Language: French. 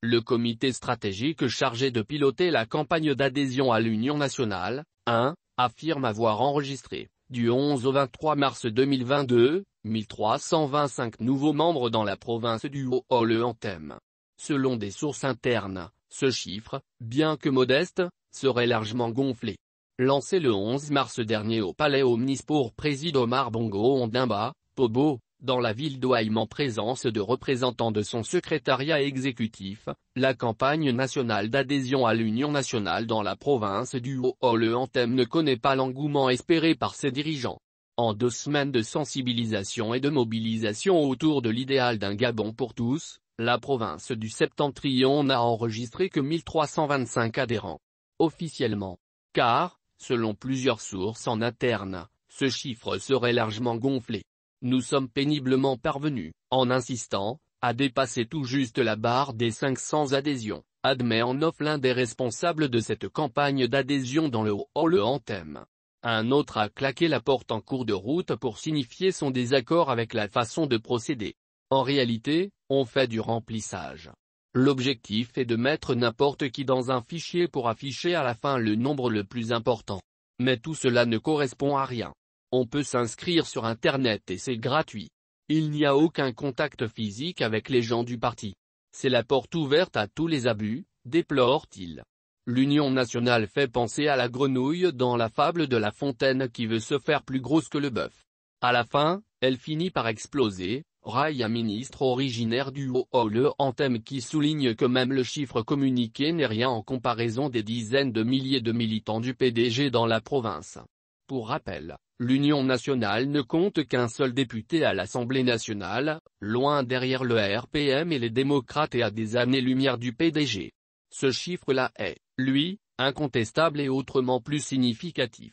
le comité stratégique chargé de piloter la campagne d'adhésion à l'Union nationale, 1, affirme avoir enregistré, du 11 au 23 mars 2022, 1325 nouveaux membres dans la province du haut ole Selon des sources internes, ce chiffre, bien que modeste, serait largement gonflé. Lancé le 11 mars dernier au Palais Omnis pour préside Omar Bongo Ondimba, Pobo, dans la ville d'Oaïm en présence de représentants de son secrétariat exécutif, la campagne nationale d'adhésion à l'Union nationale dans la province du haut ole Anthem ne connaît pas l'engouement espéré par ses dirigeants. En deux semaines de sensibilisation et de mobilisation autour de l'idéal d'un Gabon pour tous, la province du Septentrion n'a enregistré que 1325 adhérents. Officiellement. Car, selon plusieurs sources en interne, ce chiffre serait largement gonflé. Nous sommes péniblement parvenus, en insistant, à dépasser tout juste la barre des 500 adhésions, admet en off l'un des responsables de cette campagne d'adhésion dans le haut le Anthem. Un autre a claqué la porte en cours de route pour signifier son désaccord avec la façon de procéder. En réalité, on fait du remplissage. L'objectif est de mettre n'importe qui dans un fichier pour afficher à la fin le nombre le plus important. Mais tout cela ne correspond à rien. On peut s'inscrire sur Internet et c'est gratuit. Il n'y a aucun contact physique avec les gens du parti. C'est la porte ouverte à tous les abus, déplore-t-il. L'Union nationale fait penser à la grenouille dans la fable de la fontaine qui veut se faire plus grosse que le bœuf. À la fin, elle finit par exploser, raille un ministre originaire du haut haut en thème qui souligne que même le chiffre communiqué n'est rien en comparaison des dizaines de milliers de militants du PDG dans la province. Pour rappel, l'Union nationale ne compte qu'un seul député à l'Assemblée nationale, loin derrière le RPM et les démocrates et à des années-lumière du PDG. Ce chiffre-là est, lui, incontestable et autrement plus significatif.